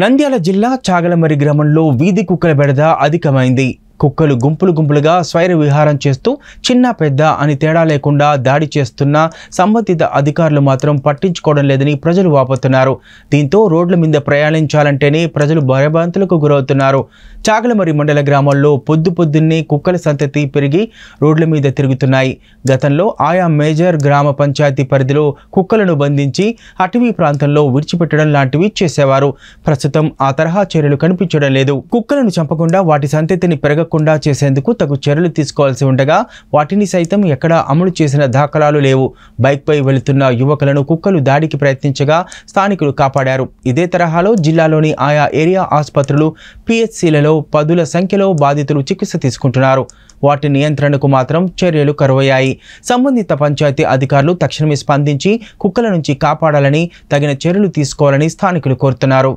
నంద్యాల జిల్లా చాగలమరి గ్రామంలో వీధి కుక్కల బెడద అధికమైంది కుక్కలు గుంపులు గుంపులుగా స్వైర విహారం చేస్తూ చిన్న పెద్ద అని తేడా లేకుండా దాడి చేస్తున్న సంబంధిత అధికారులు మాత్రం పట్టించుకోవడం లేదని ప్రజలు వాపోతున్నారు దీంతో రోడ్ల మీద ప్రయాణించాలంటేనే ప్రజలు భయభ్రాంతులకు గురవుతున్నారు చాగలమరి మండల గ్రామాల్లో పొద్దు పొద్దున్నే కుక్కల సంతతి పెరిగి రోడ్ల మీద తిరుగుతున్నాయి గతంలో ఆయా మేజర్ గ్రామ పంచాయతీ పరిధిలో కుక్కలను బంధించి అటవీ ప్రాంతంలో విడిచిపెట్టడం లాంటివి చేసేవారు ప్రస్తుతం ఆ తరహా చర్యలు కనిపించడం లేదు కుక్కలను చంపకుండా వాటి సంతతిని పెరగ జరగకుండా చేసేందుకు తగు చర్యలు తీసుకోవాల్సి ఉండగా వాటిని సైతం ఎక్కడా అమలు చేసిన దాఖలాలు లేవు బైక్పై వెళుతున్న యువకులను కుక్కలు దాడికి ప్రయత్నించగా స్థానికులు కాపాడారు ఇదే తరహాలో జిల్లాలోని ఆయా ఏరియా ఆసుపత్రులు పిహెచ్సిలలో పదుల సంఖ్యలో బాధితులు చికిత్స తీసుకుంటున్నారు వాటి నియంత్రణకు మాత్రం చర్యలు కరువయ్యాయి సంబంధిత పంచాయతీ అధికారులు తక్షణమే స్పందించి కుక్కల నుంచి కాపాడాలని తగిన చర్యలు తీసుకోవాలని స్థానికులు కోరుతున్నారు